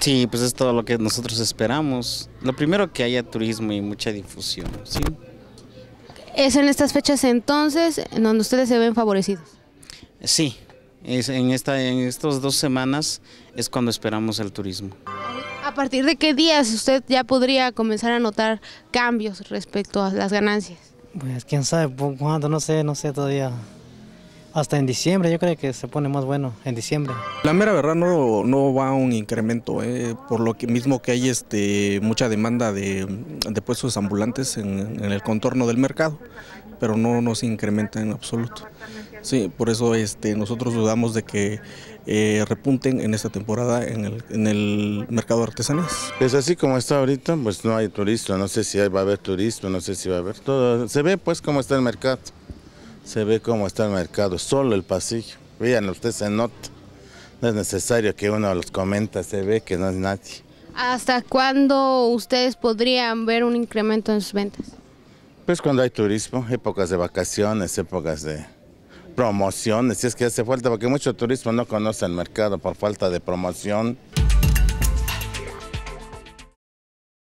Sí, pues es todo lo que nosotros esperamos. Lo primero que haya turismo y mucha difusión, Es en estas fechas entonces en donde ustedes se ven favorecidos. Sí, es en, esta, en estas dos semanas es cuando esperamos el turismo. ¿A partir de qué días usted ya podría comenzar a notar cambios respecto a las ganancias? Pues quién sabe, cuándo, no sé, no sé todavía hasta en diciembre, yo creo que se pone más bueno en diciembre. La mera verdad no, no va a un incremento, eh, por lo que mismo que hay este, mucha demanda de, puestos ambulantes en, el contorno del mercado, pero no, nos incrementa en absoluto. Sí, por eso este, nosotros dudamos de que eh, repunten en esta temporada en el, mercado de artesanías. Pues así como está ahorita, pues no hay turismo, no sé si va a haber turismo, no sé si va a haber todo, se ve pues cómo está el mercado. Se ve cómo está el mercado, solo el pasillo. Vean, usted se nota. No es necesario que uno los comenta, se ve que no es nadie. ¿Hasta cuándo ustedes podrían ver un incremento en sus ventas? Pues cuando hay turismo, épocas de vacaciones, épocas de promociones, si es que hace falta, porque mucho turismo no conoce el mercado por falta de promoción.